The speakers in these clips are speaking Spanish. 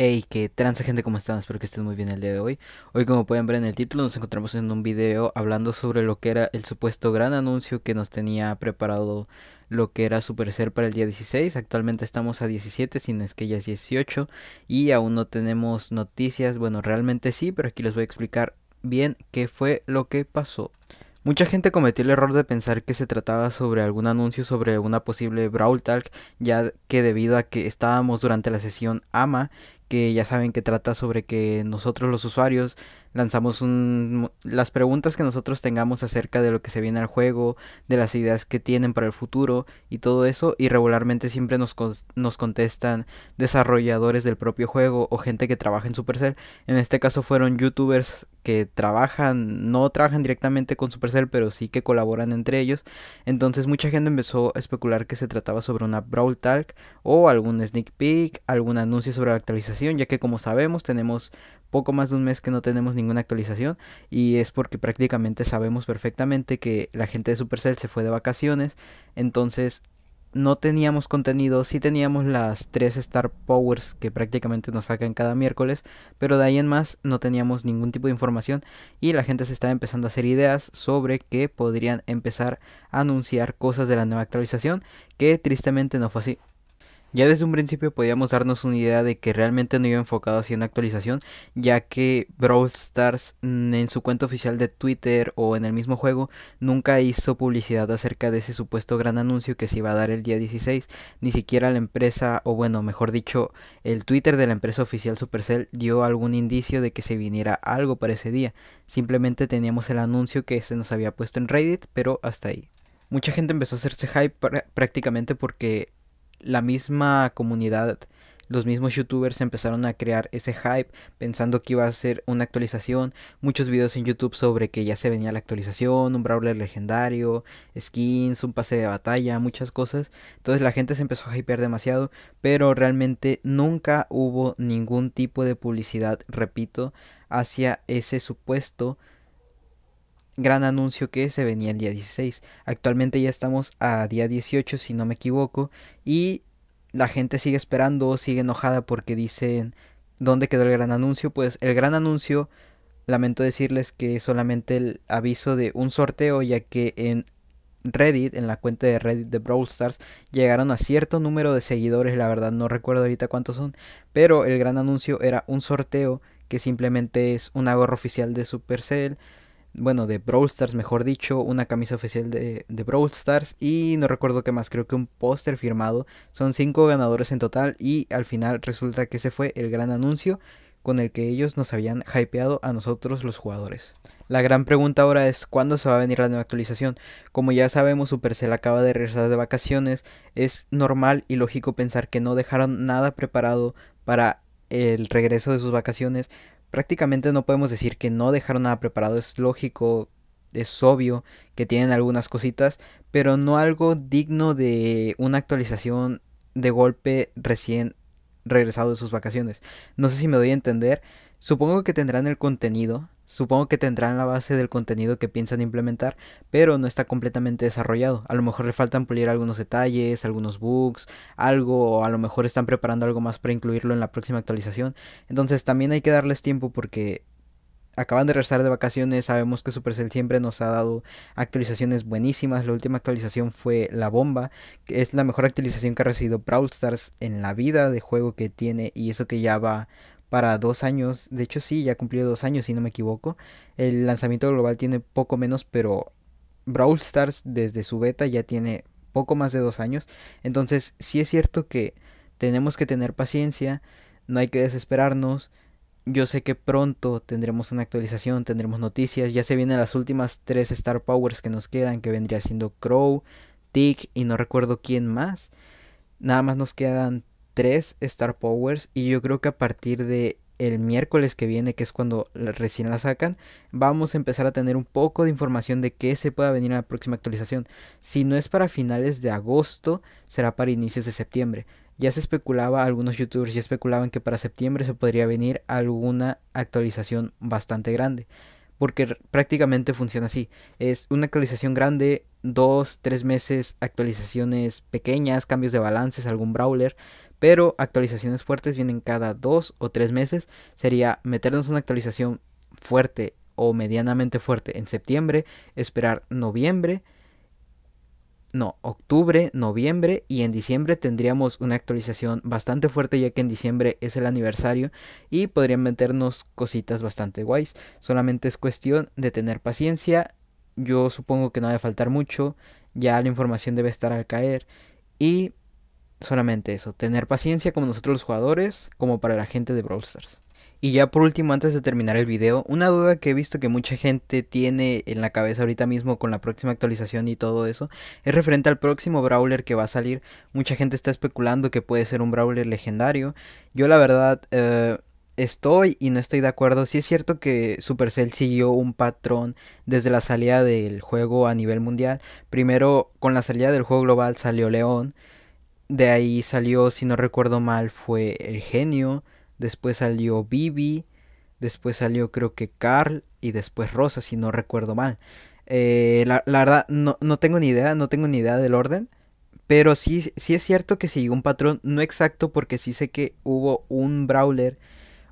Hey, ¿Qué tranza gente, ¿cómo están? Espero que estén muy bien el día de hoy. Hoy, como pueden ver en el título, nos encontramos en un video hablando sobre lo que era el supuesto gran anuncio que nos tenía preparado lo que era super ser para el día 16. Actualmente estamos a 17, si no es que ya es 18, y aún no tenemos noticias. Bueno, realmente sí, pero aquí les voy a explicar bien qué fue lo que pasó. Mucha gente cometió el error de pensar que se trataba sobre algún anuncio sobre una posible Brawl Talk, ya que debido a que estábamos durante la sesión AMA que ya saben que trata sobre que nosotros los usuarios lanzamos las preguntas que nosotros tengamos acerca de lo que se viene al juego, de las ideas que tienen para el futuro y todo eso, y regularmente siempre nos, nos contestan desarrolladores del propio juego o gente que trabaja en Supercell. En este caso fueron youtubers que trabajan, no trabajan directamente con Supercell, pero sí que colaboran entre ellos. Entonces mucha gente empezó a especular que se trataba sobre una Brawl Talk o algún sneak peek, algún anuncio sobre la actualización, ya que como sabemos tenemos poco más de un mes que no tenemos ninguna actualización y es porque prácticamente sabemos perfectamente que la gente de Supercell se fue de vacaciones, entonces no teníamos contenido, si teníamos las tres Star Powers que prácticamente nos sacan cada miércoles, pero de ahí en más no teníamos ningún tipo de información y la gente se estaba empezando a hacer ideas sobre que podrían empezar a anunciar cosas de la nueva actualización, que tristemente no fue así. Ya desde un principio podíamos darnos una idea de que realmente no iba enfocado hacia una actualización, ya que Brawl Stars mm, en su cuenta oficial de Twitter o en el mismo juego nunca hizo publicidad acerca de ese supuesto gran anuncio que se iba a dar el día 16, ni siquiera la empresa, o bueno, mejor dicho, el Twitter de la empresa oficial Supercell dio algún indicio de que se viniera algo para ese día, simplemente teníamos el anuncio que se nos había puesto en Reddit, pero hasta ahí. Mucha gente empezó a hacerse hype prácticamente porque la misma comunidad, los mismos youtubers empezaron a crear ese hype pensando que iba a ser una actualización, muchos videos en YouTube sobre que ya se venía la actualización, un brawler legendario, skins, un pase de batalla, muchas cosas. Entonces la gente se empezó a hypear demasiado, pero realmente nunca hubo ningún tipo de publicidad, repito, hacia ese supuesto gran anuncio que se venía el día 16. Actualmente ya estamos a día 18 si no me equivoco y la gente sigue esperando, o sigue enojada porque dicen ¿dónde quedó el gran anuncio? Pues el gran anuncio lamento decirles que es solamente el aviso de un sorteo ya que en Reddit, en la cuenta de Reddit de Brawl Stars, llegaron a cierto número de seguidores, la verdad no recuerdo ahorita cuántos son, pero el gran anuncio era un sorteo que simplemente es un agarro oficial de Supercell bueno, de Brawl Stars, mejor dicho, una camisa oficial de, de Brawl Stars y no recuerdo qué más, creo que un póster firmado. Son cinco ganadores en total y al final resulta que ese fue el gran anuncio con el que ellos nos habían hypeado a nosotros los jugadores. La gran pregunta ahora es cuándo se va a venir la nueva actualización. Como ya sabemos, Supercell acaba de regresar de vacaciones, es normal y lógico pensar que no dejaron nada preparado para el regreso de sus vacaciones, prácticamente no podemos decir que no dejaron nada preparado, es lógico, es obvio que tienen algunas cositas, pero no algo digno de una actualización de golpe recién regresado de sus vacaciones. No sé si me doy a entender, supongo que tendrán el contenido, Supongo que tendrán la base del contenido que piensan implementar, pero no está completamente desarrollado. A lo mejor le faltan pulir algunos detalles, algunos bugs, algo, o a lo mejor están preparando algo más para incluirlo en la próxima actualización. Entonces también hay que darles tiempo porque acaban de regresar de vacaciones, sabemos que Supercell siempre nos ha dado actualizaciones buenísimas. La última actualización fue La Bomba, que es la mejor actualización que ha recibido Brawl Stars en la vida de juego que tiene y eso que ya va para dos años. De hecho, sí, ya cumplió dos años, si no me equivoco. El lanzamiento global tiene poco menos, pero Brawl Stars desde su beta ya tiene poco más de dos años. Entonces, sí es cierto que tenemos que tener paciencia, no hay que desesperarnos. Yo sé que pronto tendremos una actualización, tendremos noticias. Ya se vienen las últimas tres Star Powers que nos quedan, que vendría siendo Crow, Tick y no recuerdo quién más. Nada más nos quedan tres Star Powers y yo creo que a partir de el miércoles que viene, que es cuando recién la sacan, vamos a empezar a tener un poco de información de qué se pueda venir a la próxima actualización. Si no es para finales de agosto, será para inicios de septiembre. Ya se especulaba, algunos youtubers ya especulaban que para septiembre se podría venir alguna actualización bastante grande. Porque prácticamente funciona así. Es una actualización grande, dos, tres meses, actualizaciones pequeñas, cambios de balances, algún brawler pero actualizaciones fuertes vienen cada dos o tres meses. Sería meternos una actualización fuerte o medianamente fuerte en septiembre, esperar noviembre, no, octubre, noviembre y en diciembre tendríamos una actualización bastante fuerte ya que en diciembre es el aniversario y podrían meternos cositas bastante guays. Solamente es cuestión de tener paciencia. Yo supongo que no ha de faltar mucho, ya la información debe estar a caer y solamente eso, tener paciencia como nosotros los jugadores, como para la gente de Brawl Stars. Y ya por último, antes de terminar el video, una duda que he visto que mucha gente tiene en la cabeza ahorita mismo con la próxima actualización y todo eso, es referente al próximo Brawler que va a salir. Mucha gente está especulando que puede ser un Brawler legendario. Yo la verdad eh, estoy y no estoy de acuerdo. Si es cierto que Supercell siguió un patrón desde la salida del juego a nivel mundial. Primero, con la salida del juego global salió León. De ahí salió, si no recuerdo mal, fue El Genio, después salió Bibi, después salió creo que Carl y después Rosa, si no recuerdo mal. Eh, la, verdad, no, tengo ni idea, no tengo ni idea del orden. Pero sí, sí es cierto que siguió un patrón, no exacto, porque sí sé que hubo un brawler.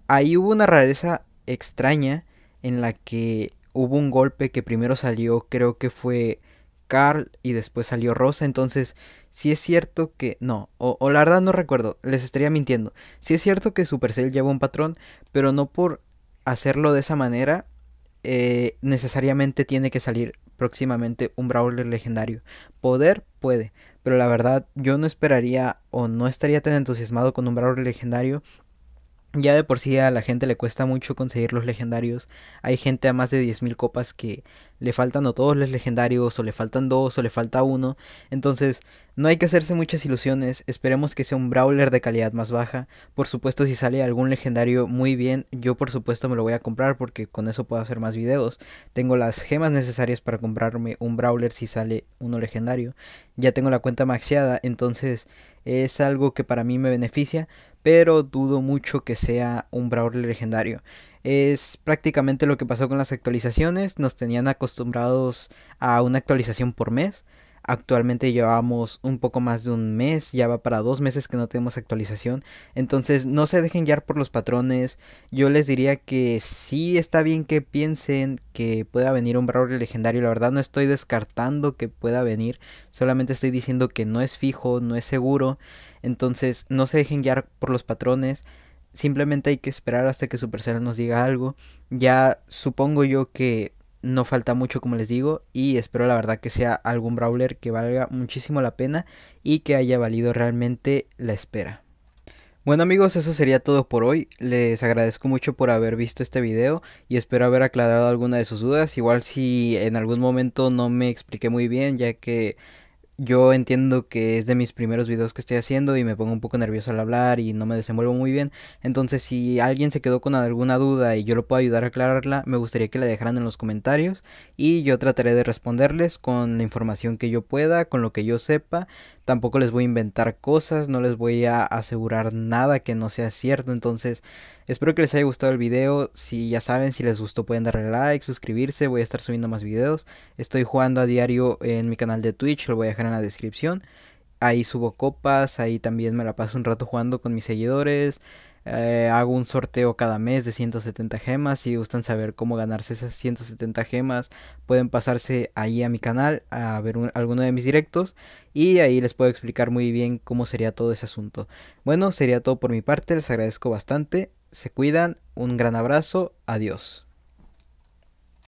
Ahí hubo una rareza extraña en la que hubo un golpe que primero salió, creo que fue Carl y después salió Rosa. Entonces, si es cierto que. No, o, la verdad no recuerdo, les estaría mintiendo. Si es cierto que Supercell lleva un patrón, pero no por hacerlo de esa manera, eh, necesariamente tiene que salir próximamente un Brawler legendario. Poder puede, pero la verdad yo no esperaría o no estaría tan entusiasmado con un Brawler legendario ya de por sí a la gente le cuesta mucho conseguir los legendarios. Hay gente a más de 10.000 copas que le faltan o todos los legendarios, o le faltan dos, o le falta uno. Entonces, no hay que hacerse muchas ilusiones. Esperemos que sea un brawler de calidad más baja. Por supuesto, si sale algún legendario muy bien, yo por supuesto me lo voy a comprar porque con eso puedo hacer más videos. Tengo las gemas necesarias para comprarme un brawler si sale uno legendario. Ya tengo la cuenta maxiada, entonces es algo que para mí me beneficia pero dudo mucho que sea un Brawler legendario. Es prácticamente lo que pasó con las actualizaciones, nos tenían acostumbrados a una actualización por mes, Actualmente llevamos un poco más de un mes, ya va para dos meses que no tenemos actualización. Entonces no se dejen guiar por los patrones. Yo les diría que sí está bien que piensen que pueda venir un Brawler legendario. La verdad no estoy descartando que pueda venir. Solamente estoy diciendo que no es fijo, no es seguro. Entonces no se dejen guiar por los patrones. Simplemente hay que esperar hasta que Supercell nos diga algo. Ya supongo yo que no falta mucho, como les digo, y espero la verdad que sea algún brawler que valga muchísimo la pena y que haya valido realmente la espera. Bueno amigos, eso sería todo por hoy. Les agradezco mucho por haber visto este video y espero haber aclarado alguna de sus dudas. Igual si en algún momento no me expliqué muy bien, ya que yo entiendo que es de mis primeros videos que estoy haciendo y me pongo un poco nervioso al hablar y no me desenvuelvo muy bien. Entonces, si alguien se quedó con alguna duda y yo lo puedo ayudar a aclararla, me gustaría que la dejaran en los comentarios y yo trataré de responderles con la información que yo pueda, con lo que yo sepa tampoco les voy a inventar cosas, no les voy a asegurar nada que no sea cierto, entonces espero que les haya gustado el video, si ya saben, si les gustó pueden darle like, suscribirse, voy a estar subiendo más videos, estoy jugando a diario en mi canal de Twitch, lo voy a dejar en la descripción, ahí subo copas, ahí también me la paso un rato jugando con mis seguidores, eh, hago un sorteo cada mes de 170 gemas. Si gustan saber cómo ganarse esas 170 gemas, pueden pasarse ahí a mi canal a ver alguno de mis directos y ahí les puedo explicar muy bien cómo sería todo ese asunto. Bueno, sería todo por mi parte. Les agradezco bastante. Se cuidan. Un gran abrazo. Adiós.